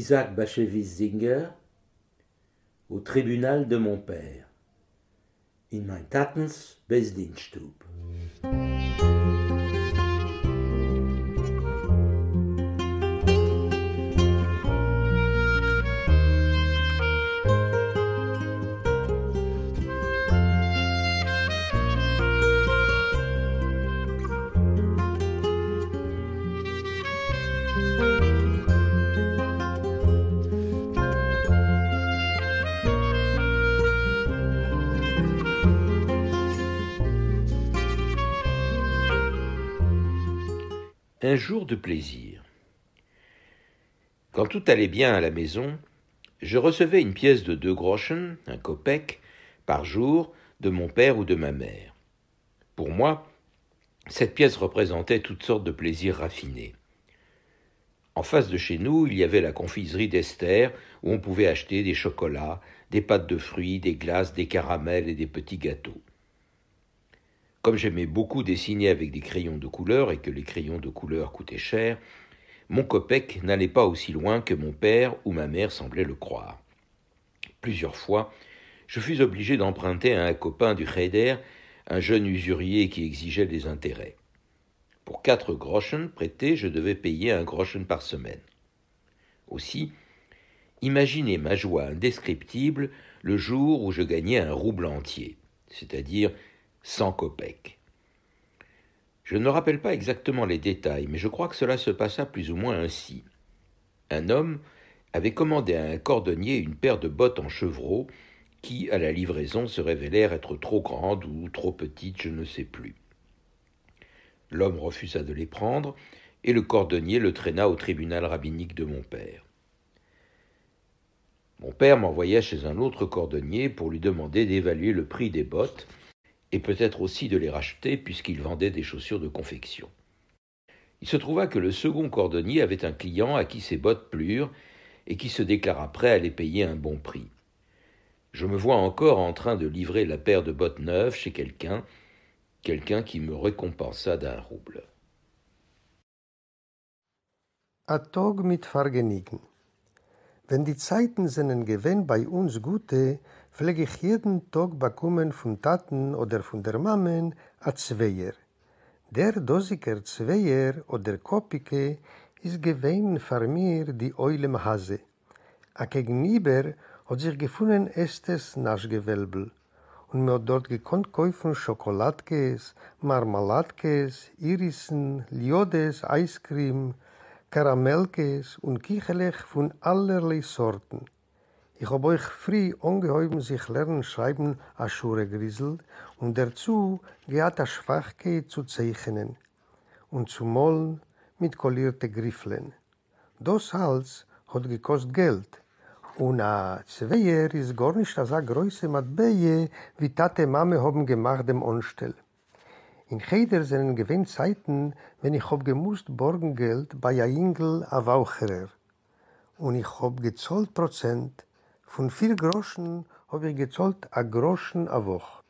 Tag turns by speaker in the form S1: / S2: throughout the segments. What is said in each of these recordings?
S1: Isaac Bashevis Zinger au tribunal de mon père. In mein Tatens Besdienstu. Un jour de plaisir. Quand tout allait bien à la maison, je recevais une pièce de deux groschen, un copec, par jour de mon père ou de ma mère. Pour moi, cette pièce représentait toutes sortes de plaisirs raffinés. En face de chez nous, il y avait la confiserie d'Esther, où on pouvait acheter des chocolats, des pâtes de fruits, des glaces, des caramels et des petits gâteaux. Comme j'aimais beaucoup dessiner avec des crayons de couleur et que les crayons de couleur coûtaient cher, mon copec n'allait pas aussi loin que mon père ou ma mère semblaient le croire. Plusieurs fois, je fus obligé d'emprunter à un copain du Raider, un jeune usurier qui exigeait des intérêts. Pour quatre groschen prêtés, je devais payer un groschen par semaine. Aussi, imaginez ma joie indescriptible le jour où je gagnais un rouble entier, c'est-à-dire 100 kopecks. Je ne rappelle pas exactement les détails, mais je crois que cela se passa plus ou moins ainsi. Un homme avait commandé à un cordonnier une paire de bottes en chevreau qui, à la livraison, se révélèrent être trop grandes ou trop petites, je ne sais plus. L'homme refusa de les prendre, et le cordonnier le traîna au tribunal rabbinique de mon père. Mon père m'envoya chez un autre cordonnier pour lui demander d'évaluer le prix des bottes et peut-être aussi de les racheter puisqu'il vendait des chaussures de confection. Il se trouva que le second cordonnier avait un client à qui ses bottes plurent et qui se déclara prêt à les payer un bon prix. Je me vois encore en train de livrer la paire de bottes neuves chez quelqu'un, quelqu'un qui me récompensa d'un rouble.
S2: Atog mit Fargenigen, Wenn die Zeiten seinen Gewinn bei uns gute, pflege ich jeden Tag bekommen von Taten oder von der Mammen a Zweier. Der dosiger Zweier oder Kopike ist gewähnen für mir die Eule im Hase. A gegenüber hat sich gefunden Estes Naschgewölbel. Und mir hat dort gekonnt kaufen Schokoladkes, Marmeladkes, Irissen, Liodes, Eiscreme, Karamellkes und Kichelech von allerlei Sorten. Ich hab euch früh ungehäuben sich lernen schreiben a Schure Griesel und dazu gehat a Schwachke zu zeichnen und zu molen mit kolierte Griffeln. Das Hals hat gekost Geld und a Zweier ist gar nicht a so größe Matbeie wie Tate Mame haben gemacht dem Onstell. In Cheder sind gewinnt Zeiten, wenn ich hab gemusst Borgengeld bei a Ingel a Waucherer. Und ich hab gezollt Prozent, Von vier Groschen hab ich gezahlt a Groschen a Woch.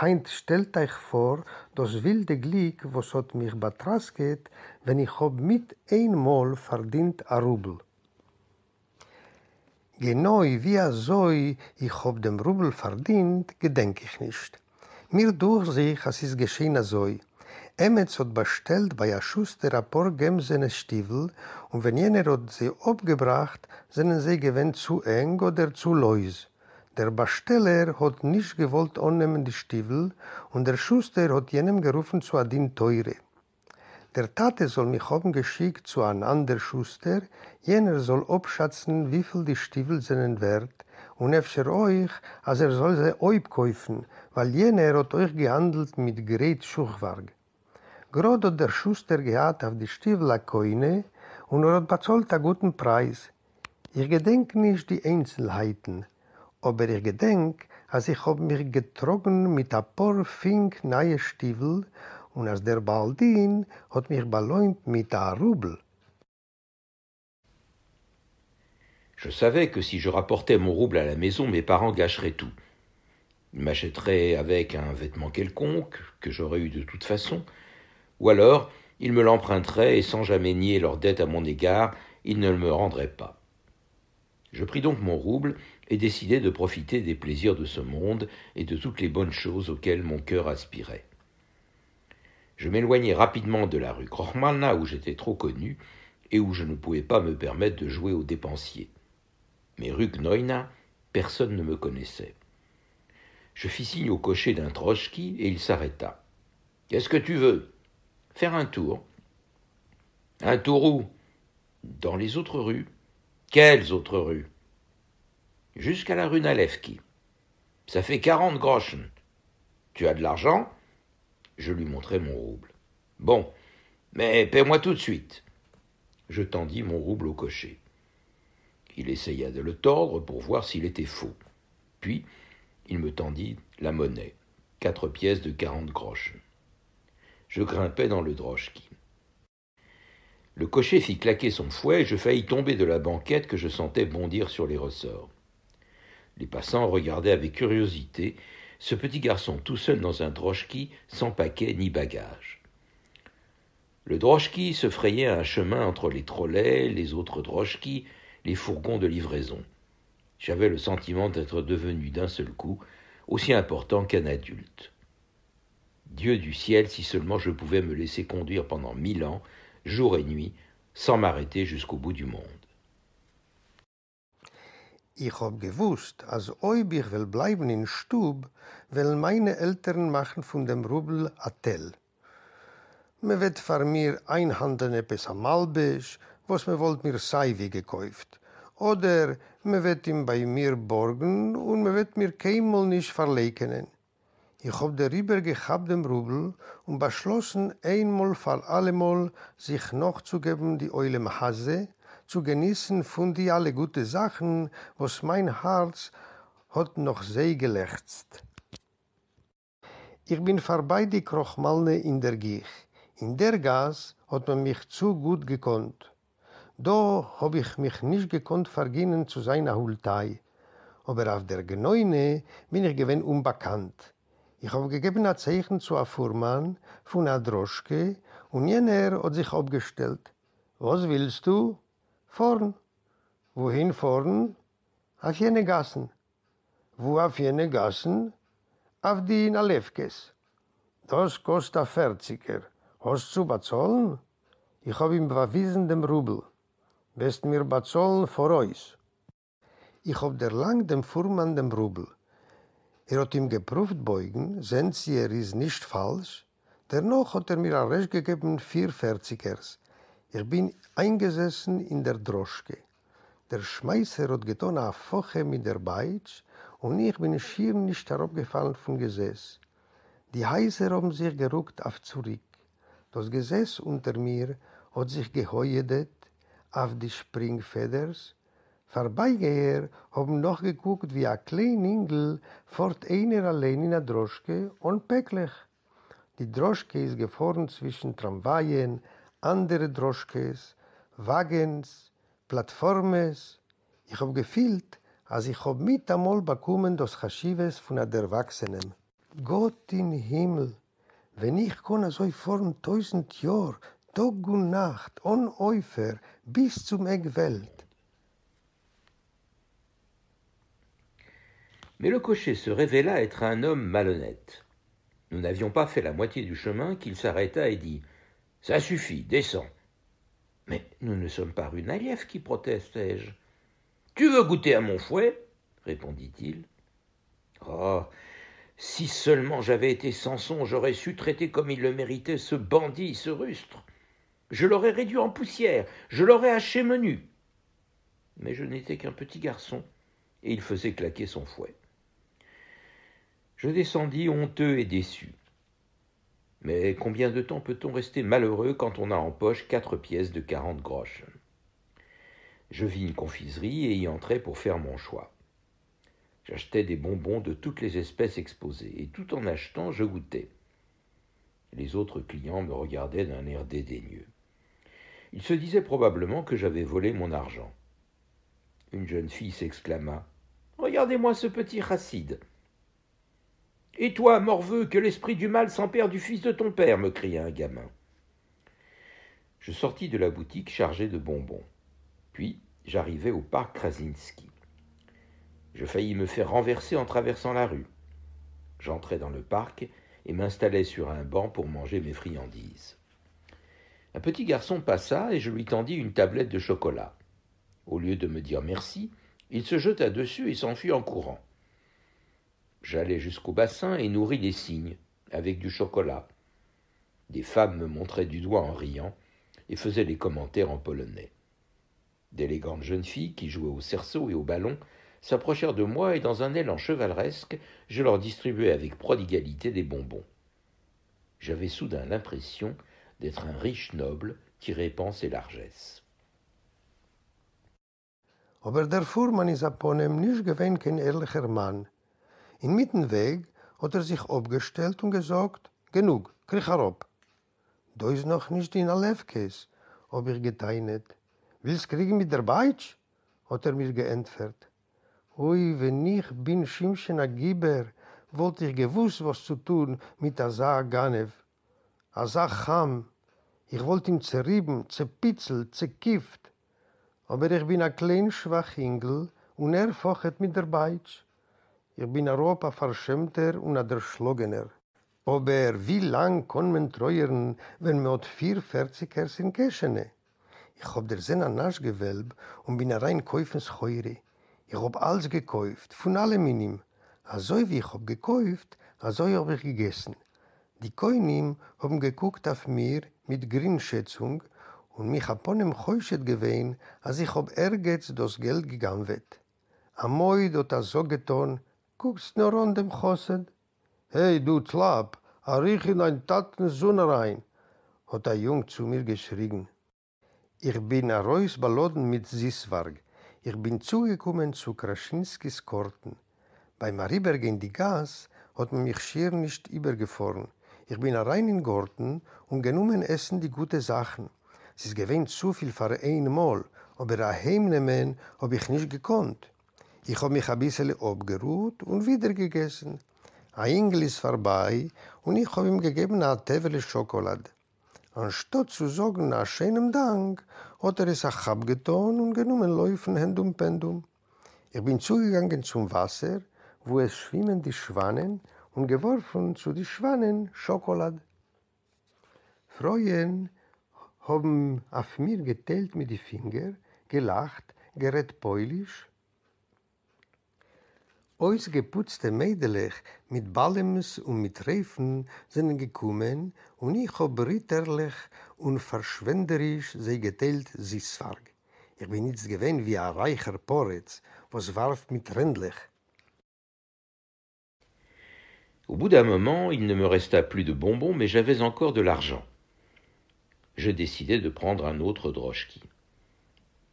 S2: Heint, stellt euch vor, das wilde Glück, was hat mich betrasket, wenn ich hab mit einmal verdient a Rubel. Genau wie a Zoi ich hab dem Rubel verdient, gedenk ich nicht. Mir durch sich, es ist geschehen a Zoi. So. Emmets hat bestellt bei der Schuster ein paar Gemsene Stiefel und wenn jener hat sie abgebracht, sind sie gewend zu eng oder zu leus. Der Besteller hat nicht gewollt annehmen die Stiefel und der Schuster hat jenem gerufen zu Adin Teure. Der Tate soll mich haben geschickt zu einem anderen Schuster, jener soll abschätzen, wie viel die Stiefel sind wert und öfter euch, als er soll sie euch kaufen, weil jener hat euch gehandelt mit Gerät Schuchwerk. Grod hat der Schuster gehad auf die Stiefelakoine und er hat bezahlt einen guten Preis. Ich gedenk nicht die Einzelheiten, aber ich gedenk, als ich hab mich getrogen mit ein paar Fink neue Stiefel und als der Baldin hat mich beläumt mit einem Rubel.
S1: Je savais que si je rapportais mon rouble à la maison, mes parents gâcheraient tout. Ils m'achèteraient avec un vêtement quelconque, que j'aurais eu de toute façon, Ou alors, ils me l'emprunteraient et sans jamais nier leur dette à mon égard, ils ne me rendraient pas. Je pris donc mon rouble et décidai de profiter des plaisirs de ce monde et de toutes les bonnes choses auxquelles mon cœur aspirait. Je m'éloignai rapidement de la rue Krochmalna où j'étais trop connu et où je ne pouvais pas me permettre de jouer aux dépensiers. Mais rue Gnoina, personne ne me connaissait. Je fis signe au cocher d'un trochki et il s'arrêta. Qu'est-ce que tu veux faire un tour. Un tour où Dans les autres rues. Quelles autres rues Jusqu'à la rue Nalevski. Ça fait quarante groschen. Tu as de l'argent Je lui montrai mon rouble. Bon, mais paie-moi tout de suite. Je tendis mon rouble au cocher. Il essaya de le tordre pour voir s'il était faux. Puis, il me tendit la monnaie, quatre pièces de quarante groschen je grimpais dans le drochki. Le cocher fit claquer son fouet et je faillis tomber de la banquette que je sentais bondir sur les ressorts. Les passants regardaient avec curiosité ce petit garçon tout seul dans un drochki, sans paquet ni bagage. Le drochki se frayait un chemin entre les trolleys, les autres drochki, les fourgons de livraison. J'avais le sentiment d'être devenu d'un seul coup aussi important qu'un adulte. Dieu du ciel, si seulement je pouvais me laisser conduire pendant mille ans, jour et nuit, sans m'arrêter jusqu'au bout du monde.
S2: Ich hab gewusst, als ob ich will bleiben in Stub, will meine Eltern machen von dem Rubel Atell. Me wird vermir mir einhandeln etwas am was me wollt mir wie gekauft. Oder me wird ihm bei mir borgen und me wird mir keinmal nicht verlegenen. Ich hab der Rieber gehabt dem Rubel und beschlossen, einmal für allemal sich noch zu geben die Eule Mahase, zu genießen von die alle gute Sachen, was mein Herz hat noch sehr gelächzt. Ich bin vorbei die Krochmalne in der Gich. In der Gas hat man mich zu gut gekonnt. Da hab ich mich nicht gekonnt vergehen zu seiner Hultei. Aber auf der Gneune bin ich gewinn unbekannt. Ich habe gegeben ein Zeichen zu einem Fuhrmann von einer Droschke und jener hat sich abgestellt. Was willst du? Fahren. Wohin fahren? Auf jene Gassen. Wo auf jene Gassen? Auf die in Alefkes. Das kostet ein Fertziger. Hast du zu bezahlen? Ich habe ihm bewiesen den Rubel. Wirst mir bezahlen vor euch. Ich habe der Lang dem Fuhrmann den Rubel. Er hat ihm geprüft beugen, sind sie, er ist nicht falsch. Dennoch hat er mir ein Recht gegeben, vier Verzigers. Ich bin eingesessen in der Droschke. Der Schmeißer hat getan eine Foche mit der Beitsch und ich bin schier nicht herabgefallen vom Gesäß. Die Heiser haben sich gerückt auf zurück. Das Gesäß unter mir hat sich geheuedet auf die Springfeders und Vorbeigeher haben noch geguckt, wie ein kleiner Ingel fort einer allein in der Droschke und Päcklich. Die Droschke ist gefahren zwischen Tramwaien, andere Droschkes, Wagens, Plattformes. Ich habe gefühlt, als ich habe mit einmal bekommen das Chashives von der Erwachsenen. Gott im Himmel, wenn ich kann so Form tausend Jahren, Tag und Nacht, ohne Eufer, bis zum Eckwelt –
S1: Mais le cocher se révéla être un homme malhonnête. Nous n'avions pas fait la moitié du chemin qu'il s'arrêta et dit Ça suffit, descends. Mais nous ne sommes pas une Aliève qui protestai-je. Tu veux goûter à mon fouet répondit-il. Oh si seulement j'avais été Samson, j'aurais su traiter comme il le méritait ce bandit, ce rustre. Je l'aurais réduit en poussière, je l'aurais haché menu. Mais je n'étais qu'un petit garçon, et il faisait claquer son fouet. Je descendis honteux et déçu. Mais combien de temps peut-on rester malheureux quand on a en poche quatre pièces de quarante grosches ?» Je vis une confiserie et y entrai pour faire mon choix. J'achetais des bonbons de toutes les espèces exposées, et tout en achetant, je goûtais. Les autres clients me regardaient d'un air dédaigneux. Ils se disaient probablement que j'avais volé mon argent. Une jeune fille s'exclama Regardez-moi ce petit racide et toi, morveux, que l'esprit du mal s'empère du fils de ton père me cria un gamin. Je sortis de la boutique chargé de bonbons. Puis, j'arrivai au parc Krasinski. Je faillis me faire renverser en traversant la rue. J'entrai dans le parc et m'installai sur un banc pour manger mes friandises. Un petit garçon passa et je lui tendis une tablette de chocolat. Au lieu de me dire merci, il se jeta dessus et s'enfuit en courant. J'allais jusqu'au bassin et nourris les cygnes avec du chocolat. Des femmes me montraient du doigt en riant et faisaient des commentaires en polonais. D'élégantes jeunes filles qui jouaient au cerceau et au ballon s'approchèrent de moi et dans un élan chevaleresque, je leur distribuais avec prodigalité des bonbons. J'avais soudain l'impression d'être un riche noble qui répand ses largesses.
S2: In mitten Weg hat er sich abgestellt und gesagt, genug, krieg er ab. Da ist noch nicht in Alefkes, ob ich geteinet. Willst kriegen mit der Beitsch? Hat er mir geentfert. Ui, wenn ich bin Schimschen Agiber, wollt ich gewusst, was zu tun mit Azah Ganev. Azah Cham, ich wollt ihn zerrieben, zerpitzel, zerkift. Aber ich bin ein klein, schwach Ingel und er fochet mit der Beitsch. Ich bin Europa verschämter und erderschlagener. Aber wie lang kann man treuern, wenn man hat vier Fertiger in Keschene? Ich hab der Sinn an Nasch gewölb und bin rein käufens Heure. Ich hab alles gekäuft, von allem in ihm. Also wie ich hab gekäuft, also hab ich gegessen. Die Koinim haben geguckt auf mir mit Grinschätzung und mich hab von dem Heuschet gewehen, als ich hab ergetz das Geld gegangen wird. Amoi dot a so getan, guckst nur rund dem Chosset. Hey, du Tlap, a riech in ein Taten Sonne rein, hat der Jung zu mir geschrien. Ich bin a Reus Balloden mit Siswarg. Ich bin zugekommen zu Kraschinskis Korten. Bei Mariberg in die Gas hat man mich schier nicht übergefahren. Ich bin rein in Gorten und genommen essen die gute Sachen. Es ist gewähnt zu viel für ein Mal, aber daheim nehmen hab ich nicht gekonnt. Ich habe mich ein bisschen abgeruht und wieder gegessen. Ein Engel ist vorbei und ich habe ihm gegeben eine Tevel Schokolade. Anstatt zu sagen, nach schönem Dank, hat er es auch abgetan und genommen laufen Hand und Pendum. Ich bin zugegangen zum Wasser, wo es schwimmen die Schwannen und geworfen zu die Schwannen Schokolade. Freuen haben auf mir geteilt mit die Finger, gelacht, gerät peulisch geputzte Mädelich mit Ballems und mit Reifen sind gekommen und ich hab ritterlich und verschwenderisch sie geteilt sie Ich bin nicht gewen wie ein reicher Poretz, was warf mit Rändlich.
S1: Au bout d'un moment, il ne me resta plus de bonbons, mais j'avais encore de l'argent. Je décidai de prendre un autre droschki.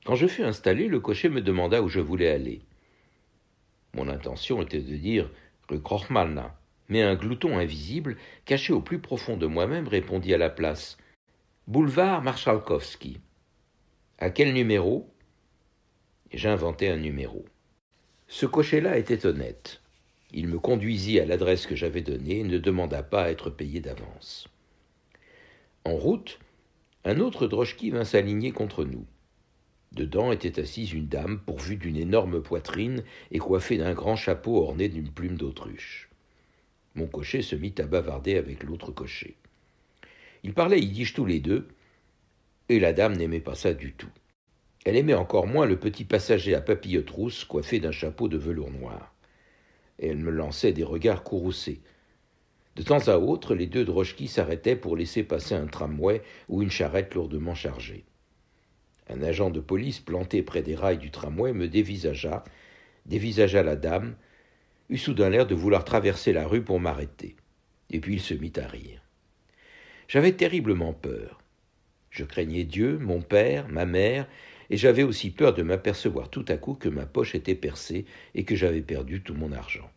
S1: Quand je fus installé, le cocher me demanda où je voulais aller. Mon intention était de dire rue Krochmanna, Mais un glouton invisible, caché au plus profond de moi-même, répondit à la place Boulevard Marchalkovski. À quel numéro J'inventai un numéro. Ce cocher-là était honnête. Il me conduisit à l'adresse que j'avais donnée et ne demanda pas à être payé d'avance. En route, un autre droshki vint s'aligner contre nous. Dedans était assise une dame pourvue d'une énorme poitrine et coiffée d'un grand chapeau orné d'une plume d'autruche. Mon cocher se mit à bavarder avec l'autre cocher. Ils parlaient yiddish tous les deux, et la dame n'aimait pas ça du tout. Elle aimait encore moins le petit passager à papillotes rousses coiffé d'un chapeau de velours noir. Et elle me lançait des regards courroucés. De temps à autre, les deux droschkis s'arrêtaient pour laisser passer un tramway ou une charrette lourdement chargée. Un agent de police planté près des rails du tramway me dévisagea, dévisagea la dame, eut soudain l'air de vouloir traverser la rue pour m'arrêter. Et puis il se mit à rire. J'avais terriblement peur. Je craignais Dieu, mon père, ma mère, et j'avais aussi peur de m'apercevoir tout à coup que ma poche était percée et que j'avais perdu tout mon argent.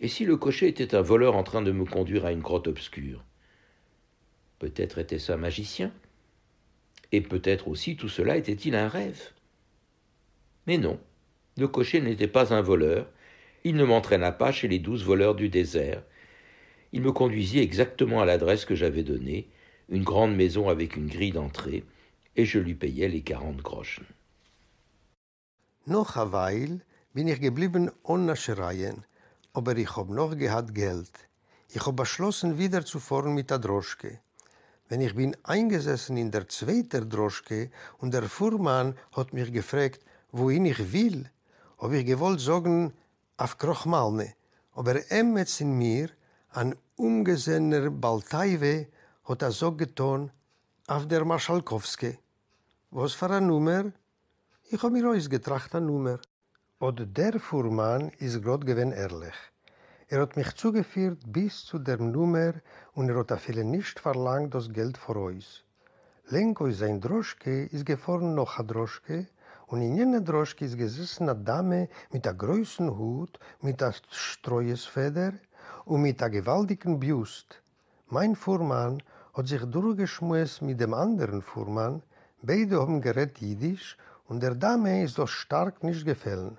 S1: Et si le cocher était un voleur en train de me conduire à une grotte obscure Peut-être était-ce un magicien et peut-être aussi tout cela était-il un rêve. Mais non, le cocher n'était pas un voleur, il ne m'entraîna pas chez les douze voleurs du désert. Il me conduisit exactement à l'adresse que j'avais donnée, une grande maison avec une grille d'entrée, et je
S2: lui payai les
S1: quarante groschen.
S2: bin ich geblieben ohne Schreien, aber noch Geld. Ich beschlossen, wieder zu fahren mit Wenn ich bin eingesessen in der zweiter Droschke und der Furman hat mir gefragt, wohin ich will, aber ich gewolt sogn auf Krochmalne, aber er het sin mir an umgesendner Baltaiwe hat er so geton auf der Marshalkowski. Was fer a Nummer? Ich hob mir rois getrachta Nummer. Od der Furman is grod gwen ehrlich. Er hat mich zugeführt bis zu der Nummer und er hat a viele nicht verlangt das Geld vor uns. Lenko ist ein Droschke, ist gefahren noch ein Droschke und in jener Droschke ist gesessen eine Dame mit einer großen Hut, mit einer streuen Feder und mit einer gewaltigen Bust. Mein Fuhrmann hat sich durchgeschmiert mit dem anderen Fuhrmann, beide haben gerettet jüdisch und der Dame ist doch stark nicht gefallen.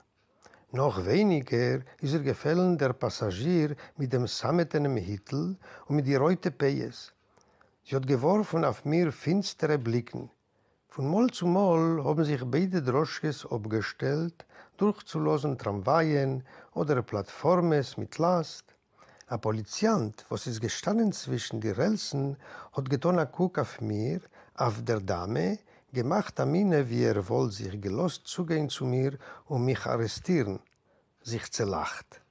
S2: Noch weniger ist er gefällen der Passagier mit dem sammetenen Hittel und mit die Reute Peyes. Sie hat geworfen auf mir finstere Blicken. Von Moll zu Moll haben sich beide Droschkes abgestellt, durchzulosen Tramwaien oder Plattformes mit Last. Ein Polizant, was ist gestanden zwischen die Relsen, hat getan a Kuck auf mir, auf der Dame, gemacht a mine, wie er wohl sich gelost zugehen zu mir und mich arrestieren, sich zelacht.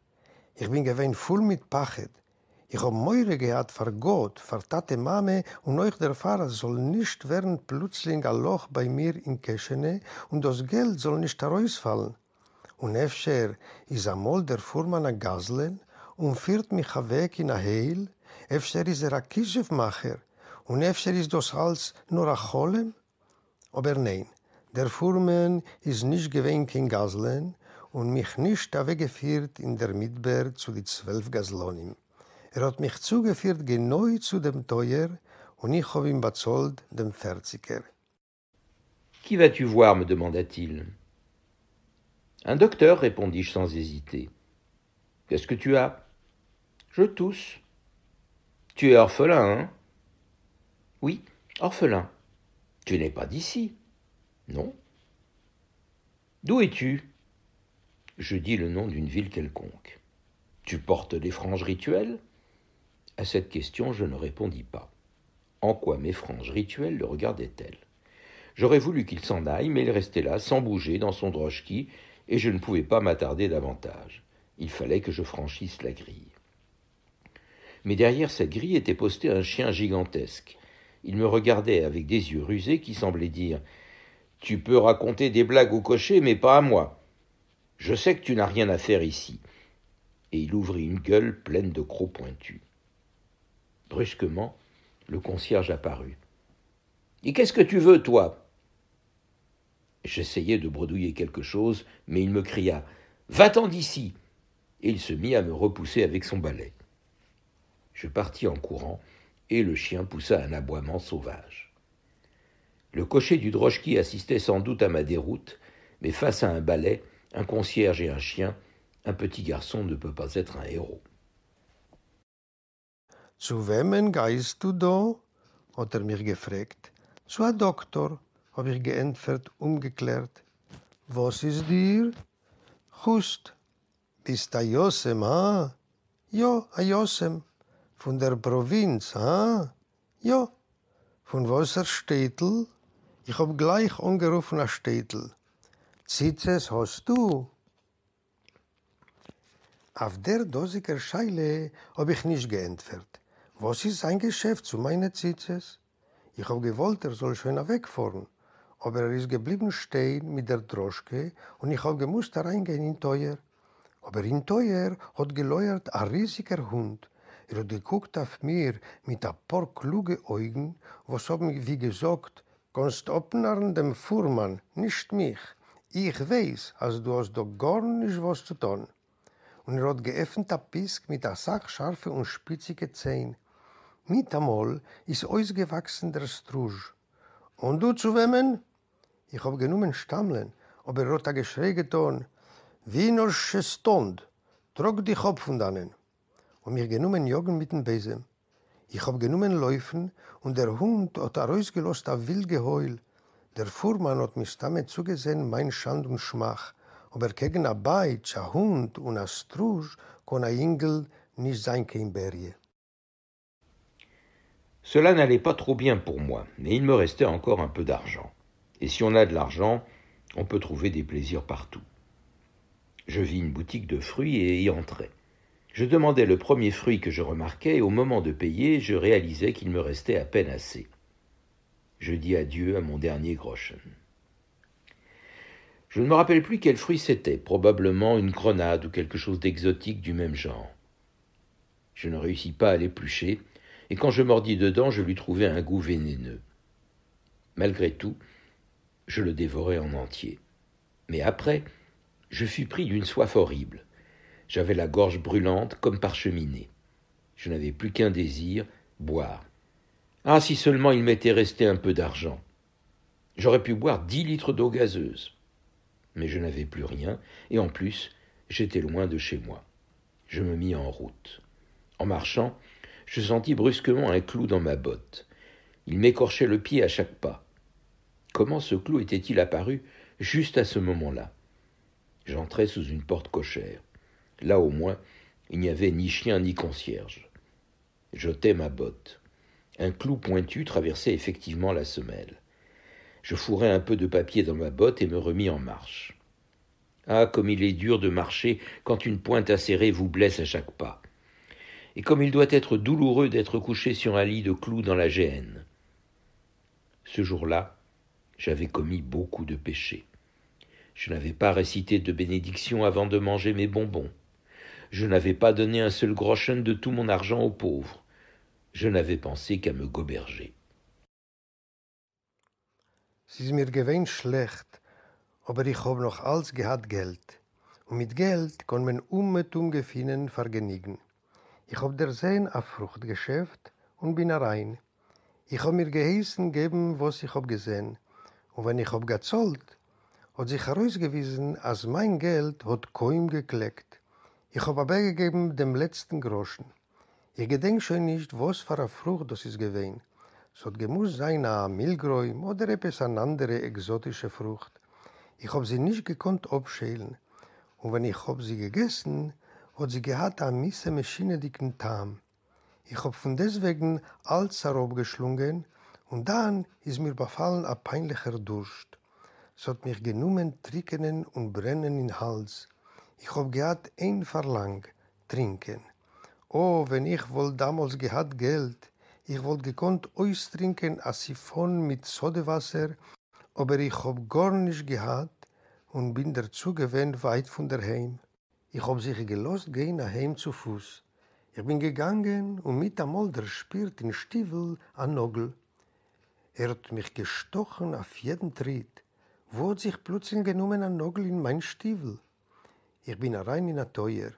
S2: Ich bin gewein voll mit Pachet. Ich hab meure gehad vor Gott, vor Tate Mame und euch der Pfarrer soll nicht werden plötzlich ein Loch bei mir in Keschene und das Geld soll nicht herausfallen. Und efter is amol der Fuhrmann a Gaslen und führt mich a weg in a Heil, efter is a Kischefmacher und efter is das Hals nur a Cholem, Aber der Fuhrmann is nicht gewähnt in Gaslen, und mich nicht weggeführt in der Midberg zu den zwölf Gaslonim. Er hat mich zugeführt genau zu dem Teuer und ich habe ihm bezahlt, dem Verziger.
S1: Qui vas-tu voir me demanda-t-il. Un docteur, répondis-je sans hésiter. Qu'est-ce que tu as Je tousse. Tu es orphelin, hein Oui, orphelin. Tu n'es pas d'ici Non. D'où es-tu Je dis le nom d'une ville quelconque. Tu portes des franges rituelles À cette question, je ne répondis pas. En quoi mes franges rituelles le regardaient-elles J'aurais voulu qu'il s'en aille, mais il restait là, sans bouger, dans son drochki, et je ne pouvais pas m'attarder davantage. Il fallait que je franchisse la grille. Mais derrière cette grille était posté un chien gigantesque, il me regardait avec des yeux rusés qui semblaient dire Tu peux raconter des blagues au cocher, mais pas à moi. Je sais que tu n'as rien à faire ici. Et il ouvrit une gueule pleine de crocs pointus. Brusquement, le concierge apparut. Et qu'est-ce que tu veux, toi J'essayais de bredouiller quelque chose, mais il me cria Va-t'en d'ici Et il se mit à me repousser avec son balai. Je partis en courant, et le chien poussa un aboiement sauvage. Le cocher du drochki assistait sans doute à ma déroute, mais face à un balai, un concierge et un chien,
S2: un petit garçon ne peut pas être un héros. Zu wem geist du do? hat er mir gefragt. Zu a Doktor, hab ich geentfert umgeklärt. Was ist dir? Just, bist a Josem, ha? Jo, a Josem. von der Provinz, ha? Ja, von Wasser Städtel. Ich hab gleich angerufen nach Städtel. Zitzes hast du? Auf der dosiger Scheile hab ich nicht geentfert. Was ist sein Geschäft zu meiner Zitzes? Ich hab gewollt, er soll schöner wegfahren. Aber er ist geblieben stehen mit der Droschke und ich hab gemusst da reingehen in Teuer. Aber in Teuer hat geleuert ein riesiger Hund. Er hat geguckt auf mir mit ein paar kluge Augen, was haben wir gesagt, kannst du abnehmen dem Fuhrmann, nicht mich. Ich weiß, also du hast doch gar nicht was zu tun. Und er hat geöffnet ein Pisk mit einer Sache scharfe und spitzige Zähne. Mit einmal ist ausgewachsen der Strusch. Und du zu wem? Ich habe genommen Stammeln, aber er hat ein Geschrei Wie noch ein Stund, trock dich Kopf von denen. und mir genommen um Joggen mit dem Besen. Ich hab genommen um Läufen und der Hund hat er rausgelost ein wild Geheul. Der Fuhrmann hat mich damit zugesehen, mein Schand und Schmach. Aber gegen ein Beitsch, ein Hund und ein Strusch kann ein Ingel nicht sein kein Berge.
S1: Cela n'allait pas trop bien pour moi, mais il me restait encore un peu d'argent. Et si on a de l'argent, on peut trouver des plaisirs partout. Je vis une boutique de fruits et y entrai. Je demandais le premier fruit que je remarquais et au moment de payer, je réalisais qu'il me restait à peine assez. Je dis adieu à mon dernier groschen. Je ne me rappelle plus quel fruit c'était, probablement une grenade ou quelque chose d'exotique du même genre. Je ne réussis pas à l'éplucher, et quand je mordis dedans, je lui trouvai un goût vénéneux. Malgré tout, je le dévorai en entier. Mais après, je fus pris d'une soif horrible. J'avais la gorge brûlante comme par cheminée. Je n'avais plus qu'un désir, boire. Ah, si seulement il m'était resté un peu d'argent. J'aurais pu boire dix litres d'eau gazeuse. Mais je n'avais plus rien, et en plus, j'étais loin de chez moi. Je me mis en route. En marchant, je sentis brusquement un clou dans ma botte. Il m'écorchait le pied à chaque pas. Comment ce clou était-il apparu juste à ce moment-là J'entrais sous une porte cochère. Là au moins, il n'y avait ni chien ni concierge. J'ôtai ma botte. Un clou pointu traversait effectivement la semelle. Je fourrai un peu de papier dans ma botte et me remis en marche. Ah, comme il est dur de marcher quand une pointe acérée vous blesse à chaque pas. Et comme il doit être douloureux d'être couché sur un lit de clous dans la géhenne. Ce jour-là, j'avais commis beaucoup de péchés. Je n'avais pas récité de bénédiction avant de manger mes bonbons. je n'avais pas donné un seul groschen de tout mon argent aux pauvres je n'avais pensé qu'à me goberger
S2: si mir gewein schlecht aber ich hob noch alls gehad geld und mit geld konn man umme tum gefinnen vergenigen ich hob der sein a frucht geschäft und bin rein ich hob mir geheißen geben was ich hob gesehen und wenn ich hob gezahlt hat sich herausgewiesen, als mein Geld hat kaum gekleckt. Ich hab aber gegeben dem letzten Groschen. Ich gedenk schon nicht, was für a Frucht das is gewesen. So hat gemus sein a Milgroi oder etwas an andere exotische Frucht. Ich hab sie nicht gekonnt abschälen. Und wenn ich hab sie gegessen, hat sie gehad a misse Maschine dicken Tarm. Ich hab von deswegen alles herob geschlungen und dann is mir befallen a peinlicher Durst. So hat mich genommen, trickenen und brennen in Hals – Ich hab gehad ein Verlang trinken. Oh, wenn ich wohl damals gehad Geld, ich wohl gekonnt euch trinken a Siphon mit Sodewasser, aber ich hab gar nicht gehad und bin dazu gewöhnt weit von der Heim. Ich hab sich gelost gehen nach Heim zu Fuß. Ich bin gegangen und mit am Older spürt in Stiefel an Nogel. Er hat mich gestochen auf jeden Tritt. Wo hat sich plötzlich genommen an Nogel in mein Stiefel? Ich bin rein in der Teuer.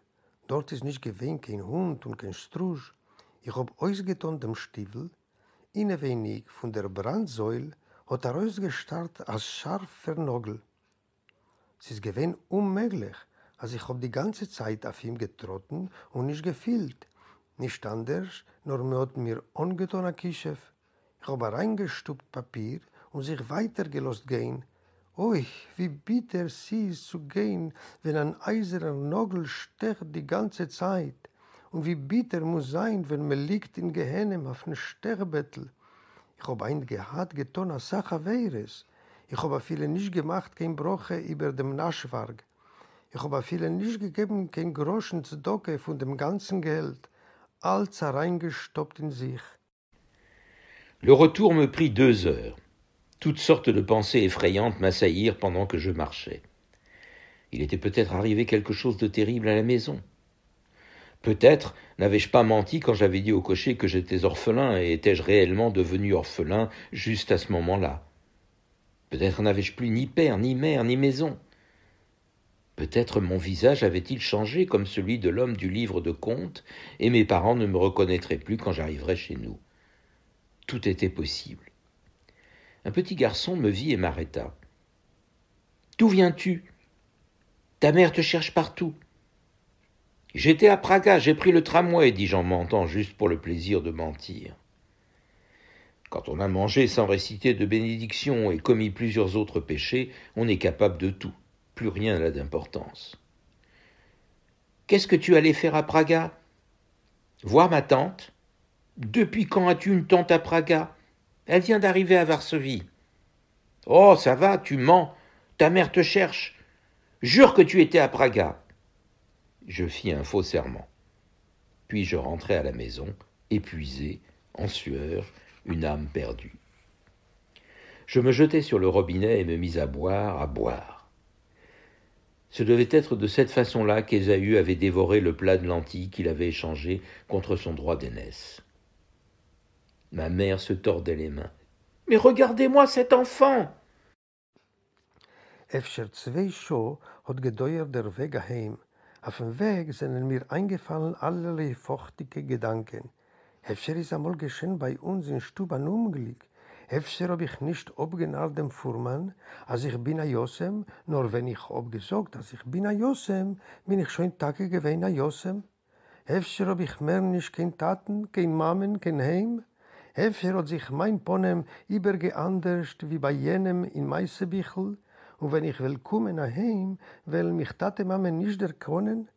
S2: Dort ist nicht gewinn kein Hund und kein Strusch. Ich hab ausgetont dem Stiefel. Inne wenig von der Brandsäule hat er ausgestarrt als scharfer Nogel. Es ist gewinn unmöglich, als ich hab die ganze Zeit auf ihm getrotten und nicht gefühlt. Nicht anders, nur mir hat mir ungetont ein Kischef. Ich hab reingestuppt Papier und sich weitergelost gehen, Oi, wie bitter sie ist zu gehen, wenn ein eiserer Nogel stecht die ganze Zeit. Und wie bitter muss sein, wenn man liegt in Gehennem auf einem Sterbettel. Ich hab ein Gehad getan, als Sache wäre es. Ich hab viele nicht gemacht, kein Broche über dem Naschwarg. Ich hab viele nicht gegeben, kein Groschen zu Docke von dem ganzen Geld. Alles hereingestoppt in sich.
S1: Le retour me prit deux heures. toutes sortes de pensées effrayantes m'assaillirent pendant que je marchais. Il était peut-être arrivé quelque chose de terrible à la maison. Peut-être n'avais-je pas menti quand j'avais dit au cocher que j'étais orphelin et étais-je réellement devenu orphelin juste à ce moment-là. Peut-être n'avais-je plus ni père, ni mère, ni maison. Peut-être mon visage avait-il changé comme celui de l'homme du livre de contes et mes parents ne me reconnaîtraient plus quand j'arriverais chez nous. Tout était possible un petit garçon me vit et m'arrêta. D'où viens-tu Ta mère te cherche partout. J'étais à Praga, j'ai pris le tramway, dis-je en mentant juste pour le plaisir de mentir. Quand on a mangé sans réciter de bénédiction et commis plusieurs autres péchés, on est capable de tout. Plus rien n'a d'importance. Qu'est-ce que tu allais faire à Praga Voir ma tante Depuis quand as-tu une tante à Praga elle vient d'arriver à Varsovie. Oh, ça va, tu mens. Ta mère te cherche. Jure que tu étais à Praga. Je fis un faux serment. Puis je rentrai à la maison, épuisé, en sueur, une âme perdue. Je me jetai sur le robinet et me mis à boire, à boire. Ce devait être de cette façon-là qu'Ésaü avait dévoré le plat de lentilles qu'il avait échangé contre son droit d'aînesse. Ma mère se tordait les mains. Mais regardez-moi cet enfant.
S2: Efshir zwei scho hot gedoyer der weg heim. Auf dem weg sind mir eingefallen alle fochtige gedanken. Efshir is amol geschen bei uns in stuba num glik. Efshir ob ich nicht ob genau dem furman, als ich bin a איך nur wenn ich איך gesagt, dass ich bin a yosem, bin ich schon tage gewen a yosem. Efshir ob ich mer nicht kein taten, kein mamen, kein heim. Hefer hat sich mein Ponem iberge anders wie bei jenem in Meisebichl, und wenn ich will kommen daheim, will mich Tate Mame nicht erkonnen?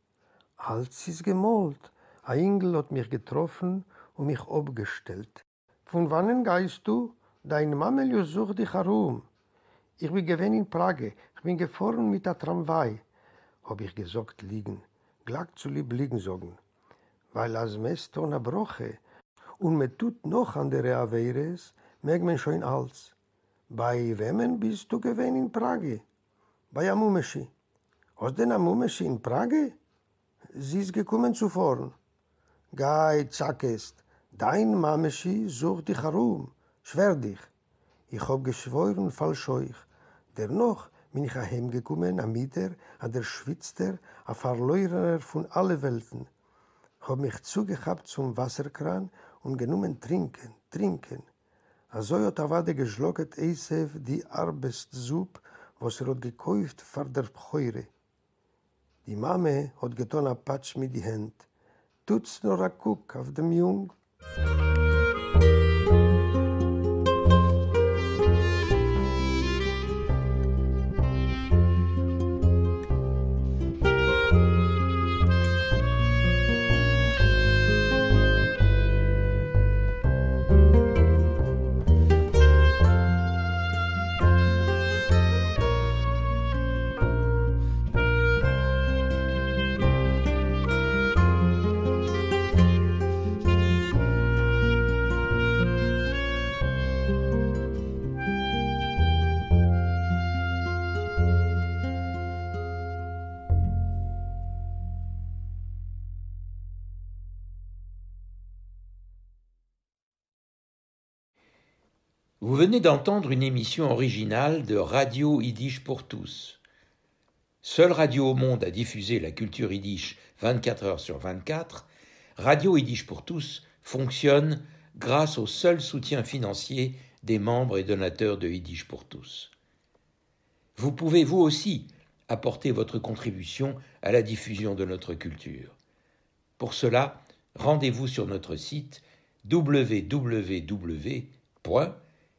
S2: Als sie's gemolt, ein Engel hat mich getroffen und mich abgestellt. Von wannen geist du? Dein Mame lio such dich herum. Ich bin gewinn in Prage, ich bin gefahren mit der Tramwai, hab ich gesagt liegen, glag zu lieb liegen sogen. Weil als Mestoner broche, und mit tut noch an der Aveires, merk men schon als bei wemmen bist du gewesen in Prage? Bei Amumeshi. Aus den Amumeshi in Prage? Sie ist gekommen zu vorn. Gei zack ist dein Mameshi sucht dich herum, schwer dich. Ich hab geschworen falsch euch. Der noch bin ich heim gekommen am Mieter, an der Schwitzter, a Verleurer von alle Welten. Ich hab mich zugehabt zum Wasserkran und genommen trinken, trinken. Also hat er wade geschlocket Esef die Arbeitssup, was er hat gekäuft vor der Pchöre. Die Mame hat getan a Patsch mit die Hand. Tut's nur a kuk auf dem Jung. Musik
S1: Vous venez d'entendre une émission originale de Radio Yiddish pour tous. Seule radio au monde à diffuser la culture yiddish 24 heures sur 24, Radio Yiddish pour tous fonctionne grâce au seul soutien financier des membres et donateurs de Yiddish pour tous. Vous pouvez vous aussi apporter votre contribution à la diffusion de notre culture. Pour cela, rendez-vous sur notre site www